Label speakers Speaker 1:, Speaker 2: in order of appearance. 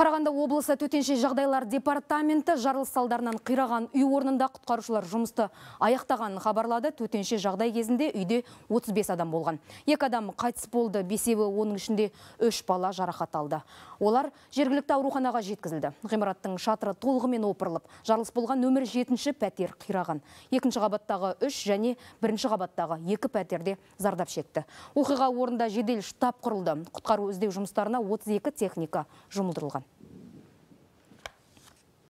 Speaker 1: Қарағанды облысы төтенше жағдайлар департаменті жарылыс салдарынан қираған үй орнында құтқарушылар жұмысты аяқтағанын хабарлады. Төтенше жағдай кезінде үйде 35 адам болған. Екі адам қайтыс болды, бесеуі оның ішінде үш бала жарақат алды. Олар жергілікті ауруханаға жеткізілді. Ғимараттың шатыры толғымен опырылып, жарылыс болған нөмір жетінші пәтер қираған. Екінші қабаттағы үш және бірінші қабаттағы екі пәтерде зардап шекті. Оқиға орнында жедел штаб құрылды. Құтқару іздеу жұмыстарына 32 техника жұмылдырылған.